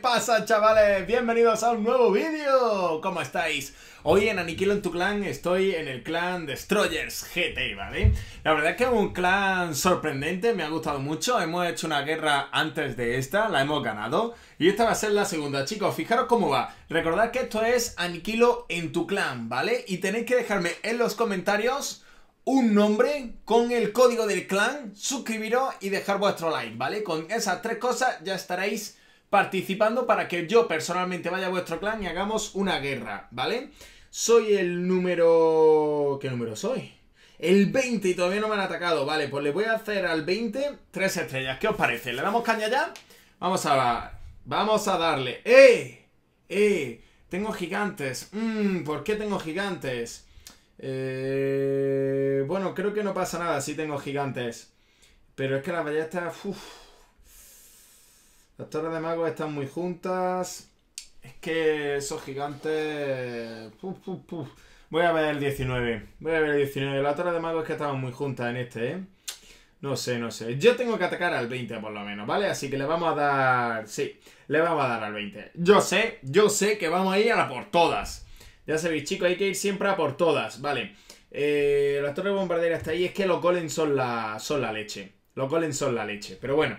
pasa chavales? Bienvenidos a un nuevo vídeo, ¿cómo estáis? Hoy en Aniquilo en tu clan estoy en el clan Destroyers GT, ¿vale? La verdad es que es un clan sorprendente, me ha gustado mucho, hemos hecho una guerra antes de esta, la hemos ganado y esta va a ser la segunda, chicos, fijaros cómo va. Recordad que esto es Aniquilo en tu clan, ¿vale? Y tenéis que dejarme en los comentarios un nombre con el código del clan, suscribiros y dejar vuestro like, ¿vale? Con esas tres cosas ya estaréis participando para que yo personalmente vaya a vuestro clan y hagamos una guerra, ¿vale? Soy el número... ¿Qué número soy? El 20 y todavía no me han atacado. Vale, pues le voy a hacer al 20 tres estrellas. ¿Qué os parece? ¿Le damos caña ya? Vamos a... Vamos a darle. ¡Eh! ¡Eh! Tengo gigantes. Mmm, ¿por qué tengo gigantes? Eh... Bueno, creo que no pasa nada si tengo gigantes. Pero es que la está... está. Las torres de magos están muy juntas. Es que esos gigantes... Voy a ver el 19. Voy a ver el 19. Las torres de magos es que estaban muy juntas en este, ¿eh? No sé, no sé. Yo tengo que atacar al 20 por lo menos, ¿vale? Así que le vamos a dar... Sí, le vamos a dar al 20. Yo sé, yo sé que vamos a ir a la por todas. Ya sabéis, chicos, hay que ir siempre a por todas, ¿vale? Eh, Las torres torre bombardera está ahí. Es que los golems son la, son la leche. Los golems son la leche. Pero bueno.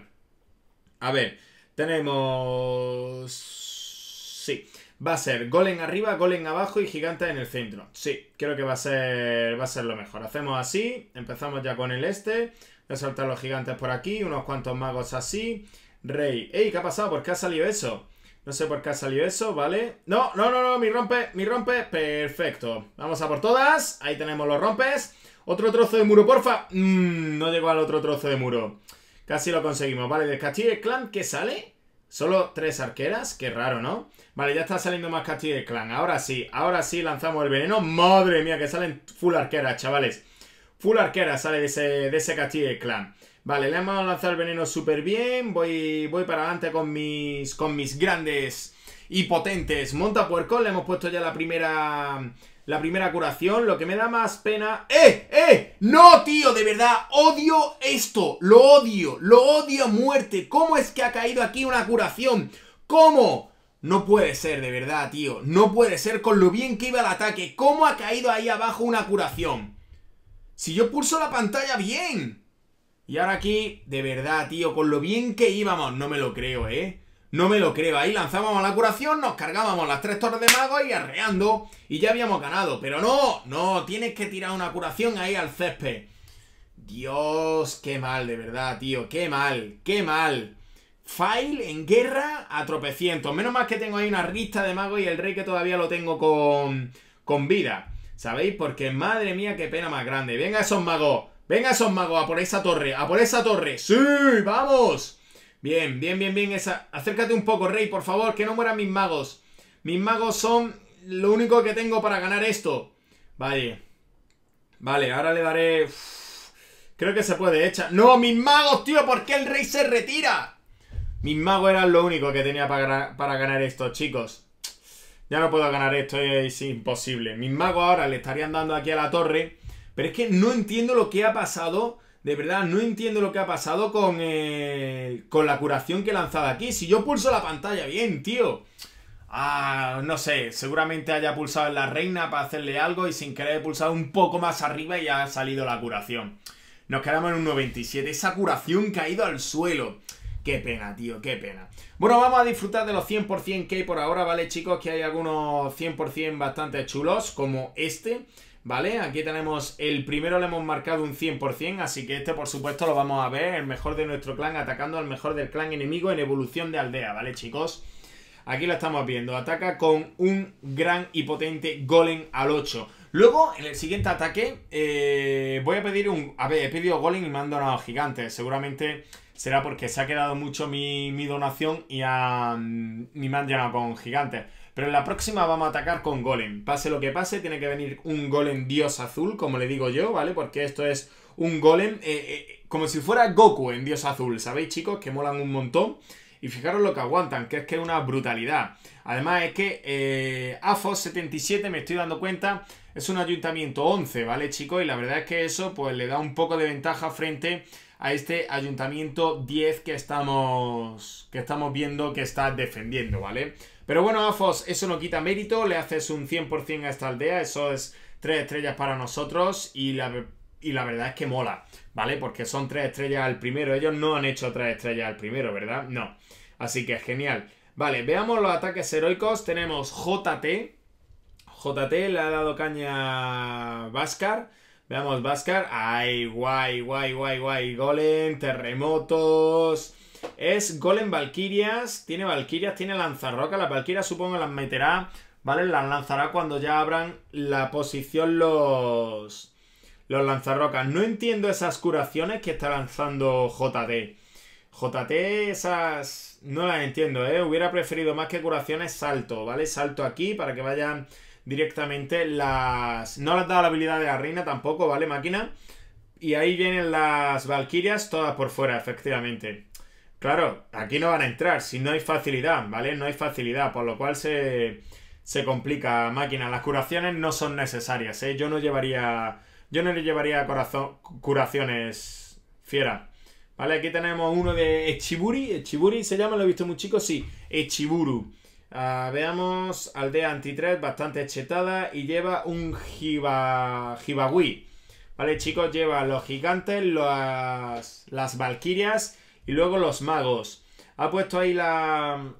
A ver... Tenemos... Sí. Va a ser golem arriba, golem abajo y gigante en el centro. Sí, creo que va a ser, va a ser lo mejor. Hacemos así, empezamos ya con el este. Voy a saltar los gigantes por aquí, unos cuantos magos así. Rey. ¡Ey! ¿Qué ha pasado? ¿Por qué ha salido eso? No sé por qué ha salido eso, ¿vale? ¡No, no, no, no! ¡Mi rompe! ¡Mi rompe! ¡Perfecto! Vamos a por todas. Ahí tenemos los rompes. ¡Otro trozo de muro, porfa! Mm, no llegó al otro trozo de muro. Casi lo conseguimos. Vale, de Castillo Clan, ¿qué sale? Solo tres arqueras, qué raro, ¿no? Vale, ya está saliendo más Castillo del Clan. Ahora sí, ahora sí lanzamos el veneno. Madre mía, que salen full arqueras, chavales. Full arqueras sale de ese, Castillo del Clan. Vale, le hemos lanzado el veneno súper bien. Voy, voy para adelante con mis, con mis grandes y potentes. montapuerco, le hemos puesto ya la primera... La primera curación, lo que me da más pena... ¡Eh! ¡Eh! ¡No, tío! De verdad, odio esto. Lo odio, lo odio a muerte. ¿Cómo es que ha caído aquí una curación? ¿Cómo? No puede ser, de verdad, tío. No puede ser con lo bien que iba el ataque. ¿Cómo ha caído ahí abajo una curación? Si yo pulso la pantalla bien. Y ahora aquí, de verdad, tío, con lo bien que íbamos. No me lo creo, ¿eh? No me lo creo. Ahí lanzábamos la curación, nos cargábamos las tres torres de mago y arreando. Y ya habíamos ganado. Pero no, no, tienes que tirar una curación ahí al césped. Dios, qué mal, de verdad, tío. Qué mal, qué mal. Fail en guerra a Menos mal que tengo ahí una rista de mago y el rey que todavía lo tengo con, con vida. ¿Sabéis? Porque madre mía, qué pena más grande. Venga esos magos. Venga esos magos a por esa torre. A por esa torre. ¡Sí! ¡Vamos! Bien, bien, bien, bien. Esa. Acércate un poco, Rey, por favor, que no mueran mis magos. Mis magos son lo único que tengo para ganar esto. Vale. Vale, ahora le daré... Creo que se puede echar... ¡No, mis magos, tío! ¿Por qué el rey se retira? Mis magos eran lo único que tenía para, para ganar esto, chicos. Ya no puedo ganar esto, es imposible. Mis magos ahora le estarían dando aquí a la torre. Pero es que no entiendo lo que ha pasado de verdad, no entiendo lo que ha pasado eh, con, la curación que he lanzado aquí. Si yo pulso la pantalla bien, tío. Ah, no sé, seguramente haya pulsado en la reina para hacerle algo y sin querer he pulsado un poco más arriba y ya ha salido la curación. Nos quedamos en un 97. Esa curación caído al suelo. Qué pena, tío, qué pena. Bueno, vamos a disfrutar de los 100% que hay por ahora, ¿vale, chicos? Que hay algunos 100% bastante chulos, como este. ¿vale? Aquí tenemos el primero, le hemos marcado un 100%, así que este por supuesto lo vamos a ver, el mejor de nuestro clan atacando al mejor del clan enemigo en evolución de aldea, ¿vale chicos? Aquí lo estamos viendo, ataca con un gran y potente golem al 8. Luego, en el siguiente ataque, eh, voy a pedir un... A ver, he pedido golem y me han donado gigantes, seguramente será porque se ha quedado mucho mi, donación y, a, y me han llenado con gigantes. Pero en la próxima vamos a atacar con golem. Pase lo que pase, tiene que venir un golem dios azul, como le digo yo, ¿vale? Porque esto es un golem eh, eh, como si fuera Goku en dios azul, ¿sabéis chicos? Que molan un montón. Y fijaros lo que aguantan, que es que es una brutalidad. Además es que eh, AFOS 77, me estoy dando cuenta, es un ayuntamiento 11, ¿vale chicos? Y la verdad es que eso pues le da un poco de ventaja frente a este ayuntamiento 10 que estamos, que estamos viendo que está defendiendo, ¿vale? Pero bueno, Afos, eso no quita mérito, le haces un 100% a esta aldea, eso es tres estrellas para nosotros y la, y la verdad es que mola, ¿vale? Porque son tres estrellas al primero, ellos no han hecho tres estrellas al primero, ¿verdad? No. Así que es genial. Vale, veamos los ataques heroicos. Tenemos JT. JT le ha dado caña a Vascar. Veamos, Vascar. Ay, guay, guay, guay, guay. Golem, terremotos. Es Golem Valkyrias. Tiene Valkyrias, tiene Lanzarroca. Las Valkyrias supongo las meterá, ¿vale? Las lanzará cuando ya abran la posición los... Los lanzarrocas. No entiendo esas curaciones que está lanzando JT. JT, esas... No las entiendo, ¿eh? Hubiera preferido más que curaciones salto, ¿vale? Salto aquí para que vayan directamente las... No las da dado la habilidad de la reina tampoco, ¿vale, máquina? Y ahí vienen las Valkirias todas por fuera, efectivamente. Claro, aquí no van a entrar, si no hay facilidad, ¿vale? No hay facilidad, por lo cual se, se complica máquina. Las curaciones no son necesarias, ¿eh? Yo no llevaría. Yo no le llevaría corazón, curaciones fiera. Vale, aquí tenemos uno de Echiburi. Echiburi se llama, lo he visto muy chico, sí. Echiburu. Ah, veamos, aldea antitrés bastante chetada y lleva un jiba, jibagui. Vale, chicos, lleva los gigantes, las, las valquirias y luego los magos. Ha puesto ahí la...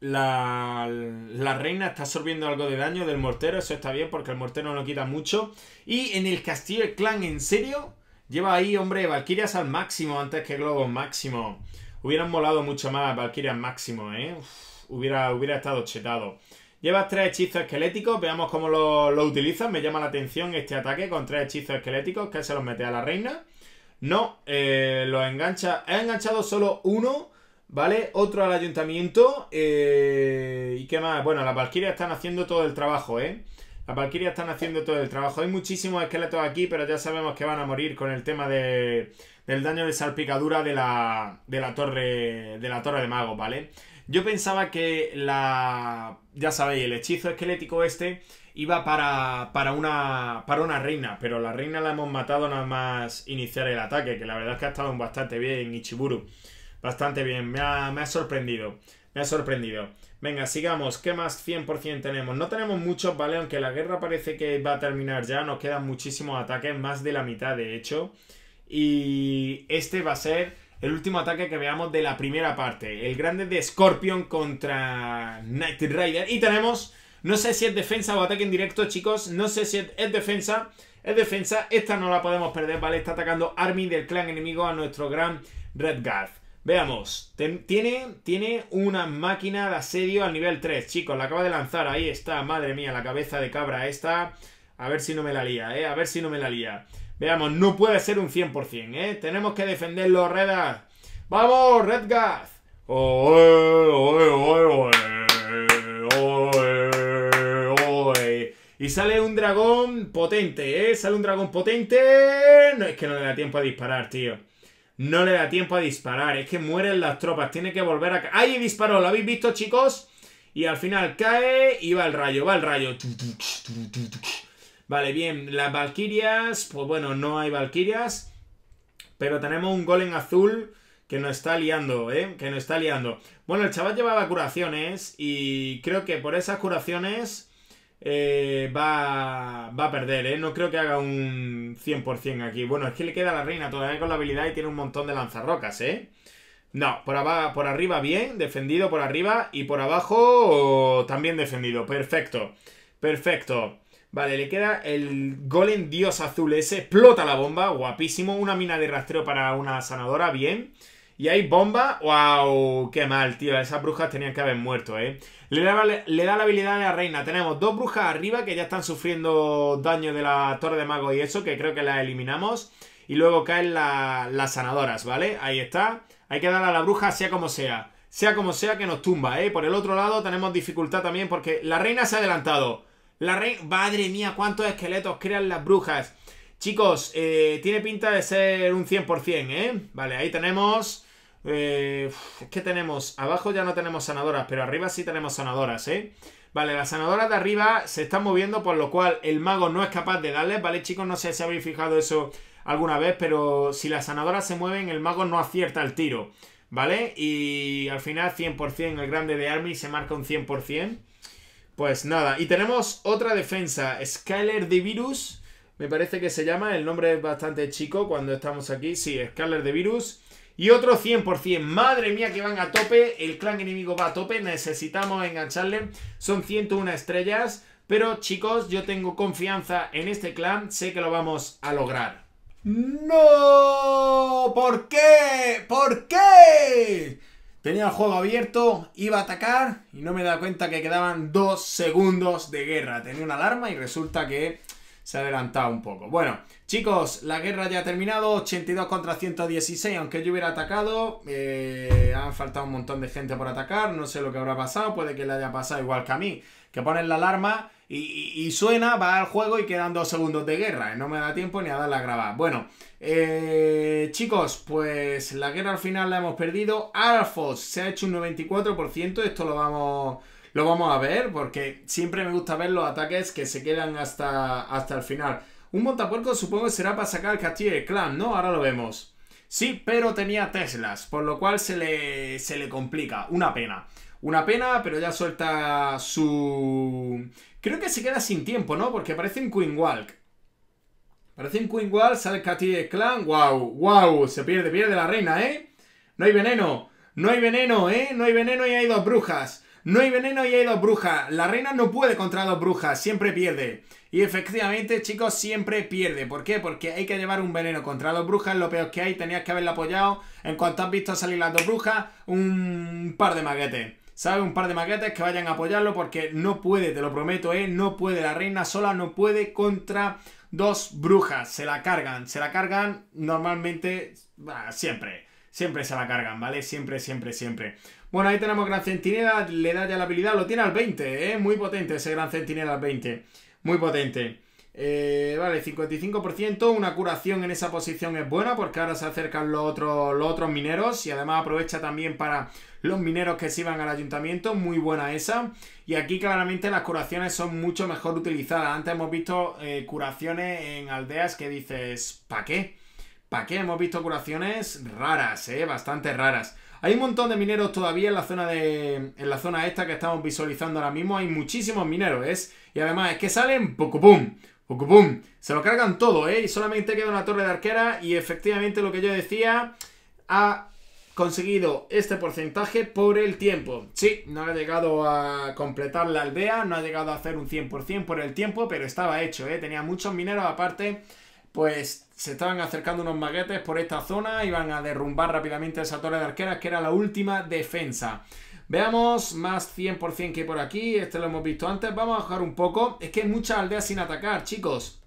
La, la, reina está absorbiendo algo de daño del mortero, eso está bien porque el mortero no quita mucho. Y en el castillo el clan, en serio, lleva ahí, hombre, valquirias al máximo antes que globos máximo. Hubieran molado mucho más Valkyrias máximo, ¿eh? hubiera, hubiera estado chetado. Llevas tres hechizos esqueléticos, veamos cómo lo, lo utilizan. Me llama la atención este ataque con tres hechizos esqueléticos que se los mete a la reina. No, eh, lo engancha. He enganchado solo uno, ¿vale? Otro al ayuntamiento. Eh, ¿Y qué más? Bueno, las Valkyrias están haciendo todo el trabajo, ¿eh? Las Valkyrias están haciendo todo el trabajo. Hay muchísimos esqueletos aquí, pero ya sabemos que van a morir con el tema del daño de salpicadura de la, torre de la torre de mago, ¿vale? Yo pensaba que la... ya sabéis, el hechizo esquelético este iba para, una, para una reina, pero la reina la hemos matado nada más iniciar el ataque, que la verdad es que ha estado bastante bien Ichiburu. Bastante bien, me ha sorprendido, me ha sorprendido. Venga, sigamos. ¿Qué más 100% tenemos? No tenemos muchos, ¿vale? Aunque la guerra parece que va a terminar ya, nos quedan muchísimos ataques, más de la mitad de hecho. Y este va a ser el último ataque que veamos de la primera parte. El grande de Scorpion contra Night Rider. Y tenemos, no sé si es defensa o ataque en directo, chicos. No sé si es, defensa. Es defensa. Esta no la podemos perder, ¿vale? Está atacando Army del clan enemigo a nuestro gran Redguard. Veamos, tiene, tiene una máquina de asedio al nivel 3, chicos, la acaba de lanzar, ahí está, madre mía, la cabeza de cabra esta, a ver si no me la lía, eh, a ver si no me la lía. Veamos, no puede ser un 100%, eh, tenemos que defenderlo, Redas. ¡Vamos, Redgas! oe Y sale un dragón potente, eh, sale un dragón potente... No, es que no le da tiempo a disparar, tío. No le da tiempo a disparar. Es que mueren las tropas. Tiene que volver a... ¡Ahí disparó! ¿Lo habéis visto, chicos? Y al final cae y va el rayo, va el rayo. Vale, bien. Las Valkirias... Pues bueno, no hay Valkirias. Pero tenemos un golem azul que nos está liando, ¿eh? Que nos está liando. Bueno, el chaval llevaba curaciones y creo que por esas curaciones eh, va, a perder, ¿eh? No creo que haga un 100% aquí. Bueno, es que le queda la reina todavía con la habilidad y tiene un montón de lanzarrocas, ¿eh? No, por, abajo, por arriba bien, defendido por arriba y por abajo también defendido. Perfecto, perfecto. Vale, le queda el golem dios azul ese. Explota la bomba, guapísimo. Una mina de rastreo para una sanadora, Bien. ¿Y hay bomba? ¡Wow! ¡Qué mal, tío! Esas brujas tenían que haber muerto, ¿eh? Le da, la habilidad a la reina. Tenemos dos brujas arriba que ya están sufriendo daño de la torre de mago y eso, que creo que las eliminamos. Y luego caen las sanadoras, ¿vale? Ahí está. Hay que darle a la bruja sea como sea. Sea como sea que nos tumba, ¿eh? Por el otro lado tenemos dificultad también porque la reina se ha adelantado. La reina... ¡Madre mía! ¿Cuántos esqueletos crean las brujas? Chicos, eh, tiene pinta de ser un 100%, ¿eh? Vale, ahí tenemos... Eh, ¿Qué que tenemos... Abajo ya no tenemos sanadoras, pero arriba sí tenemos sanadoras, ¿eh? Vale, las sanadoras de arriba se están moviendo, por lo cual el mago no es capaz de darles, ¿vale, chicos? No sé si habéis fijado eso alguna vez, pero si las sanadoras se mueven, el mago no acierta el tiro, ¿vale? Y al final 100%, el grande de Army se marca un 100%. Pues nada, y tenemos otra defensa, Skyler de Virus, me parece que se llama, el nombre es bastante chico cuando estamos aquí, sí, Skyler de Virus... Y otro 100%. Madre mía que van a tope. El clan enemigo va a tope. Necesitamos engancharle. Son 101 estrellas. Pero chicos, yo tengo confianza en este clan. Sé que lo vamos a lograr. ¡No! ¿Por qué? ¿Por qué? Tenía el juego abierto, iba a atacar y no me da cuenta que quedaban dos segundos de guerra. Tenía una alarma y resulta que se ha adelantado un poco. Bueno, chicos, la guerra ya ha terminado, 82 contra 116, aunque yo hubiera atacado, eh, han faltado un montón de gente por atacar, no sé lo que habrá pasado, puede que le haya pasado igual que a mí, que ponen la alarma y, suena, va al juego y quedan dos segundos de guerra, eh, no me da tiempo ni a darla a grabar. Bueno, eh, chicos, pues la guerra al final la hemos perdido, Alfos se ha hecho un 94%, esto lo vamos lo vamos a ver porque siempre me gusta ver los ataques que se quedan hasta, hasta el final. Un montapuerco supongo que será para sacar el castillo clan, ¿no? Ahora lo vemos. Sí, pero tenía Teslas, por lo cual se le, se le complica. Una pena. Una pena, pero ya suelta su... Creo que se queda sin tiempo, ¿no? Porque parece un Queen Walk. Parece un Queen Walk, sale el castillo clan. ¡Wow! ¡Wow! Se pierde, pierde la reina, ¿eh? No hay veneno. No hay veneno, ¿eh? No hay veneno y hay dos brujas. No hay veneno y hay dos brujas. La reina no puede contra dos brujas, siempre pierde. Y efectivamente, chicos, siempre pierde. ¿Por qué? Porque hay que llevar un veneno contra dos brujas, lo peor que hay, tenías que haberla apoyado. En cuanto has visto salir las dos brujas, un par de maguetes. ¿Sabes? Un par de maguetes que vayan a apoyarlo porque no puede, te lo prometo, ¿eh? No puede, la reina sola no puede contra dos brujas. Se la cargan, se la cargan normalmente, siempre. Siempre se la cargan, ¿vale? Siempre, siempre, siempre. Bueno, ahí tenemos Gran Centinela, le da ya la habilidad, lo tiene al 20, ¿eh? Muy potente ese Gran Centinela al 20, muy potente. Eh, vale, 55%, una curación en esa posición es buena porque ahora se acercan los otros, los otros mineros y además aprovecha también para los mineros que se iban al ayuntamiento, muy buena esa. Y aquí claramente las curaciones son mucho mejor utilizadas. Antes hemos visto eh, curaciones en aldeas que dices, ¿para qué? ¿Para qué? Hemos visto curaciones raras, eh, bastante raras. Hay un montón de mineros todavía en la zona de. En la zona esta que estamos visualizando ahora mismo. Hay muchísimos mineros, ¿es? Y además es que salen poco pum. pum. Se lo cargan todo, ¿eh? Y solamente queda una torre de arquera. Y efectivamente lo que yo decía. Ha conseguido este porcentaje por el tiempo. Sí, no ha llegado a completar la aldea. No ha llegado a hacer un 100% por el tiempo. Pero estaba hecho, ¿eh? Tenía muchos mineros aparte pues se estaban acercando unos maguetes por esta zona, iban a derrumbar rápidamente esa torre de arqueras que era la última defensa. Veamos más 100% que por aquí, este lo hemos visto antes, vamos a bajar un poco, es que hay muchas aldeas sin atacar, chicos.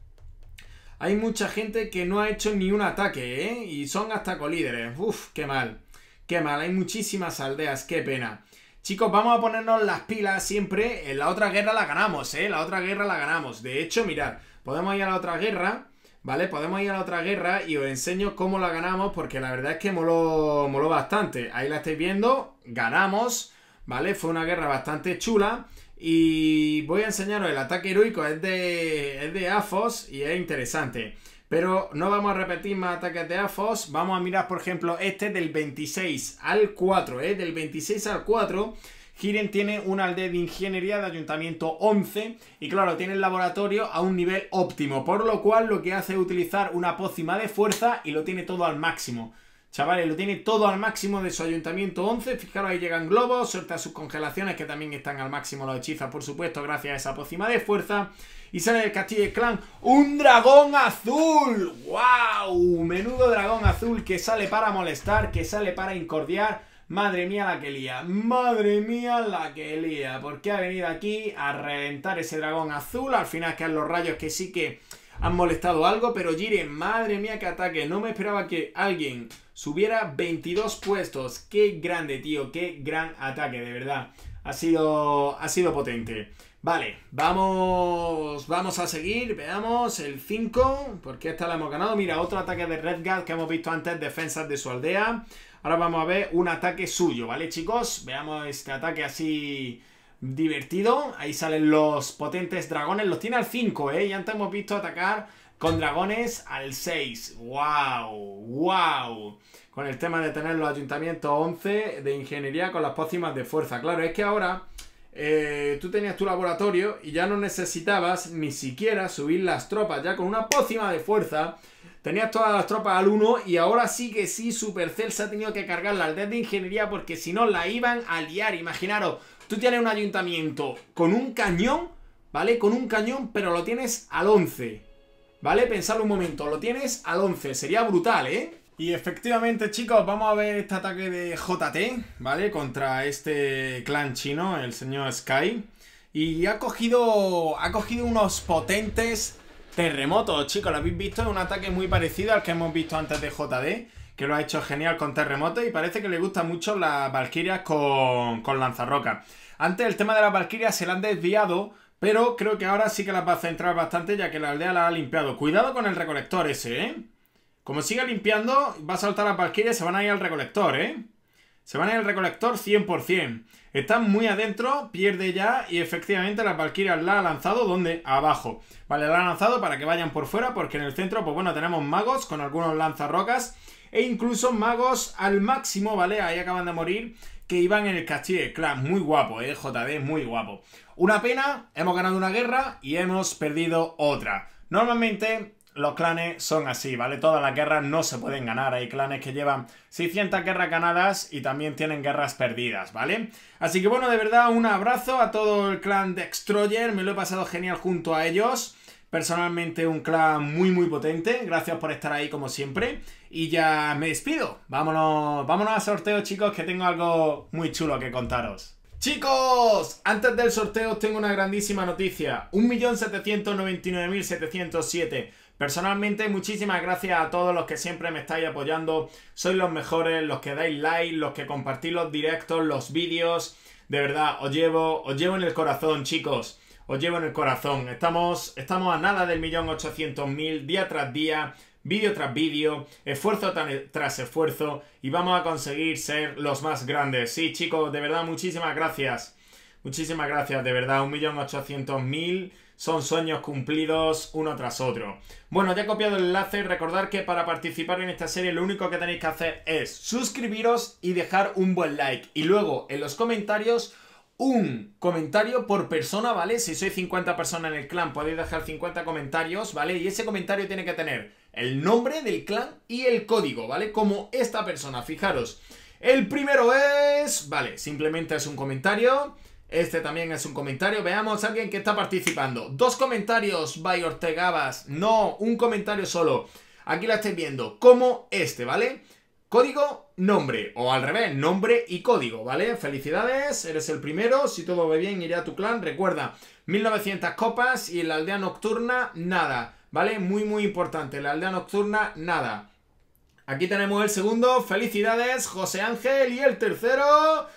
Hay mucha gente que no ha hecho ni un ataque, ¿eh? Y son hasta colíderes, uf, qué mal, qué mal, hay muchísimas aldeas, qué pena. Chicos, vamos a ponernos las pilas siempre, en la otra guerra la ganamos, ¿eh? La otra guerra la ganamos, de hecho, mirad, podemos ir a la otra guerra... ¿vale? Podemos ir a la otra guerra y os enseño cómo la ganamos porque la verdad es que moló, bastante. Ahí la estáis viendo, ganamos, ¿vale? Fue una guerra bastante chula. Y voy a enseñaros el ataque heroico, es de, AFOS y es interesante. Pero no vamos a repetir más ataques de AFOS, vamos a mirar por ejemplo este del 26 al 4, ¿eh? Del 26 al 4 Kiren tiene una aldea de ingeniería de ayuntamiento 11 y claro, tiene el laboratorio a un nivel óptimo, por lo cual lo que hace es utilizar una pócima de fuerza y lo tiene todo al máximo. Chavales, lo tiene todo al máximo de su ayuntamiento 11. Fijaros, ahí llegan globos, suelta sus congelaciones, que también están al máximo los hechiza por supuesto, gracias a esa pócima de fuerza. Y sale del castillo de clan un dragón azul. ¡Wow! Menudo dragón azul que sale para molestar, que sale para incordiar Madre mía la que lía, madre mía la que lía, porque ha venido aquí a reventar ese dragón azul, al final que quedan los rayos que sí que han molestado algo, pero Jiren, madre mía que ataque, no me esperaba que alguien subiera 22 puestos, qué grande tío, qué gran ataque, de verdad, ha sido, ha sido potente. Vale, vamos, vamos a seguir, veamos el 5, porque esta la hemos ganado, mira, otro ataque de Redguard que hemos visto antes, defensas de su aldea, Ahora vamos a ver un ataque suyo, ¿vale, chicos? Veamos este ataque así divertido. Ahí salen los potentes dragones. Los tiene al 5, ¿eh? Y antes hemos visto atacar con dragones al 6. ¡Wow! ¡Wow! Con el tema de tener los ayuntamientos 11 de ingeniería con las pócimas de fuerza. Claro, es que ahora eh, tú tenías tu laboratorio y ya no necesitabas ni siquiera subir las tropas. Ya con una pócima de fuerza Tenías todas las tropas al 1 y ahora sí que sí, Supercell se ha tenido que cargar la aldea de ingeniería porque si no la iban a liar. Imaginaros, tú tienes un ayuntamiento con un cañón, ¿vale? Con un cañón, pero lo tienes al 11, ¿vale? Pensadlo un momento, lo tienes al 11, sería brutal, ¿eh? Y efectivamente, chicos, vamos a ver este ataque de JT, ¿vale? Contra este clan chino, el señor Sky. Y ha cogido, ha cogido unos potentes Terremoto, chicos, lo habéis visto, es un ataque muy parecido al que hemos visto antes de JD, que lo ha hecho genial con terremoto y parece que le gusta mucho las Valkyrias con, con lanzarroca. Antes el tema de las Valkyrias se la han desviado, pero creo que ahora sí que las va a centrar bastante ya que la aldea la ha limpiado. Cuidado con el recolector ese, ¿eh? Como siga limpiando, va a saltar las Valkyrias y se van a ir al recolector, ¿eh? Se van en el recolector 100%. Están muy adentro, pierde ya y efectivamente las Valkyrias la ha lanzado donde? Abajo. Vale, la ha lanzado para que vayan por fuera porque en el centro, pues bueno, tenemos magos con algunos lanzarrocas e incluso magos al máximo, ¿vale? Ahí acaban de morir que iban en el castillo claro, Muy guapo, ¿eh? JD, muy guapo. Una pena, hemos ganado una guerra y hemos perdido otra. Normalmente los clanes son así, ¿vale? Todas las guerras no se pueden ganar. Hay clanes que llevan 600 guerras ganadas y también tienen guerras perdidas, ¿vale? Así que bueno, de verdad, un abrazo a todo el clan de Extroyer. Me lo he pasado genial junto a ellos. Personalmente un clan muy muy potente. Gracias por estar ahí como siempre. Y ya me despido. Vámonos, vámonos al sorteo chicos que tengo algo muy chulo que contaros. Chicos, antes del sorteo tengo una grandísima noticia. 1.799.707 Personalmente, muchísimas gracias a todos los que siempre me estáis apoyando. Sois los mejores, los que dais like, los que compartís los directos, los vídeos. De verdad, os llevo, os llevo en el corazón, chicos. Os llevo en el corazón. Estamos, estamos a nada del millón ochocientos mil, día tras día, vídeo tras vídeo, esfuerzo tras esfuerzo. Y vamos a conseguir ser los más grandes. Sí, chicos, de verdad, muchísimas gracias. Muchísimas gracias, de verdad, 1.800.000 son sueños cumplidos uno tras otro. Bueno, ya he copiado el enlace, recordad que para participar en esta serie lo único que tenéis que hacer es suscribiros y dejar un buen like. Y luego en los comentarios un comentario por persona, ¿vale? Si sois 50 personas en el clan podéis dejar 50 comentarios, ¿vale? Y ese comentario tiene que tener el nombre del clan y el código, ¿vale? Como esta persona, fijaros. El primero es... Vale, simplemente es un comentario. Este también es un comentario. Veamos a alguien que está participando. Dos comentarios by Ortegabas. No, un comentario solo. Aquí la estáis viendo. Como este, ¿vale? Código, nombre. O al revés, nombre y código, ¿vale? Felicidades, eres el primero. Si todo va bien, iré a tu clan. Recuerda, 1900 copas y en la aldea nocturna, nada. ¿Vale? Muy, muy importante. La aldea nocturna, nada. Aquí tenemos el segundo. Felicidades, José Ángel. Y el tercero...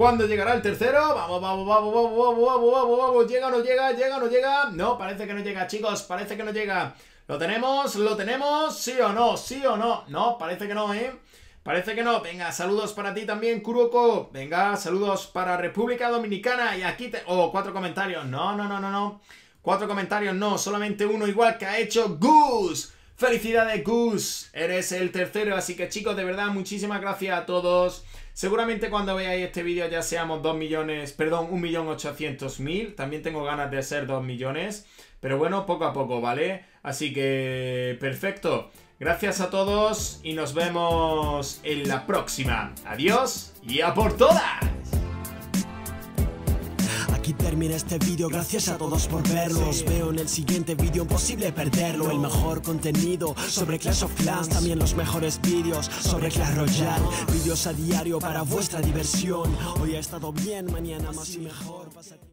¿Cuándo llegará el tercero? Vamos, vamos, vamos, vamos, vamos, vamos, vamos, vamos. Llega o no llega, llega o no llega. No, parece que no llega, chicos, parece que no llega. ¿Lo tenemos? ¿Lo tenemos? ¿Sí o no? ¿Sí o no? No, parece que no, ¿eh? Parece que no. Venga, saludos para ti también, Kuroko. Venga, saludos para República Dominicana. Y aquí te... Oh, cuatro comentarios. No, no, no, no, no. Cuatro comentarios, no. Solamente uno, igual que ha hecho Goose. Felicidades, Gus. Eres el tercero, así que chicos, de verdad, muchísimas gracias a todos. Seguramente cuando veáis este vídeo ya seamos 2 millones, perdón, 1.800.000. También tengo ganas de ser 2 millones. Pero bueno, poco a poco, ¿vale? Así que, perfecto. Gracias a todos y nos vemos en la próxima. Adiós y a por todas. Y termina este vídeo, gracias a todos por verlo. Os veo en el siguiente vídeo, imposible perderlo. El mejor contenido sobre Clash of Clans, también los mejores vídeos sobre Clash Royale. Vídeos a diario para vuestra diversión. Hoy ha estado bien, mañana más y mejor.